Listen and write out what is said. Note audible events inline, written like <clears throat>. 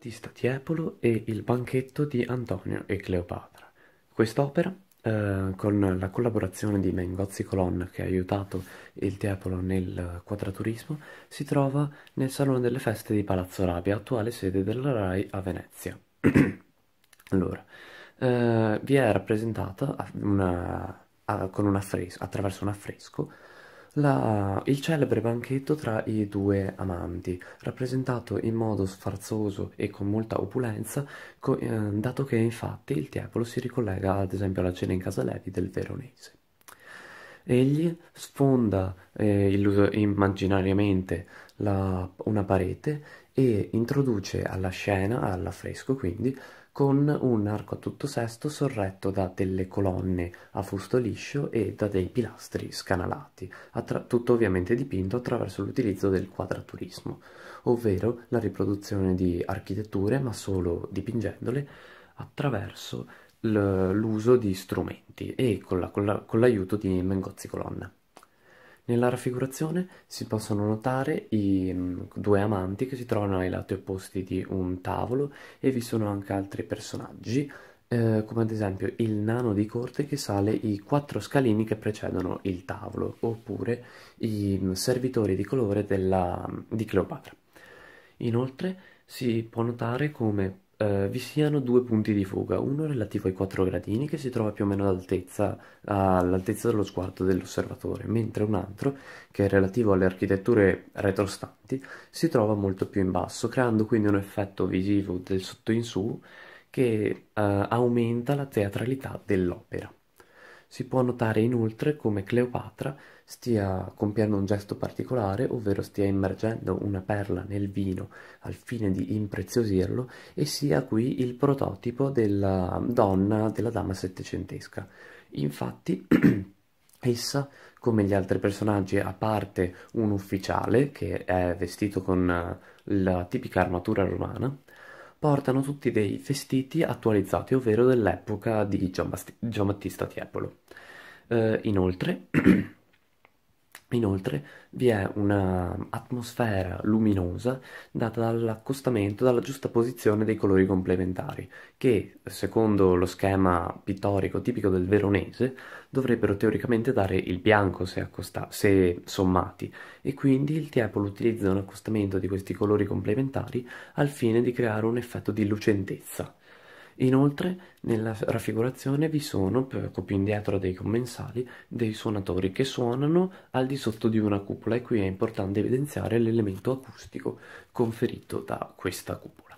di Statiepolo e Il banchetto di Antonio e Cleopatra. Quest'opera, eh, con la collaborazione di Mengozzi Colonna, che ha aiutato il Tiepolo nel quadraturismo, si trova nel Salone delle Feste di Palazzo Rabia, attuale sede della RAI a Venezia. <clears throat> allora, eh, vi è rappresentata una, a, con un affresco, attraverso un affresco la, il celebre banchetto tra i due amanti, rappresentato in modo sfarzoso e con molta opulenza, co, eh, dato che infatti il Tiepolo si ricollega ad esempio alla cena in casa Levi del Veronese. Egli sfonda eh, immaginariamente la, una parete e introduce alla scena, all'affresco quindi, con un arco a tutto sesto sorretto da delle colonne a fusto liscio e da dei pilastri scanalati, tutto ovviamente dipinto attraverso l'utilizzo del quadraturismo, ovvero la riproduzione di architetture ma solo dipingendole attraverso l'uso di strumenti e con l'aiuto la, la, di Mengozzi Colonna. Nella raffigurazione si possono notare i mh, mm, due amanti che si trovano ai lati opposti di un tavolo e vi sono anche altri personaggi, eh, come ad esempio il nano di corte che sale i quattro scalini che precedono il tavolo, oppure i mm, servitori di colore della, mm, di Cleopatra. Inoltre si può notare come eh, vi siano due punti di fuga, uno relativo ai quattro gradini che si trova più o meno all'altezza, dello sguardo dell'osservatore, mentre un altro, che è relativo alle architetture retrostanti, si trova molto più in basso, creando quindi un effetto visivo del sotto in su che eh, aumenta la teatralità dell'opera. Si può notare inoltre come Cleopatra stia compiendo un gesto particolare, ovvero stia immergendo una perla nel vino al fine di impreziosirlo e sia qui il prototipo della donna, della dama settecentesca. Infatti, <clears throat> essa, come gli altri personaggi, a parte un ufficiale che è vestito con eh, la tipica armatura romana, portano tutti dei vestiti attualizzati, ovvero dell'epoca di Giambattista Tiepolo. Eh, inoltre <clears throat> Inoltre vi è un'atmosfera luminosa data dall'accostamento, dalla giusta posizione dei colori complementari, che secondo lo schema pittorico tipico del veronese dovrebbero teoricamente dare il bianco se, se sommati, e quindi il Tiepolo utilizza un accostamento di questi colori complementari al fine di creare un effetto di lucentezza. Inoltre nella raffigurazione vi sono, poco più indietro dei commensali, dei suonatori che suonano al di sotto di una cupola e qui è importante evidenziare l'elemento acustico conferito da questa cupola.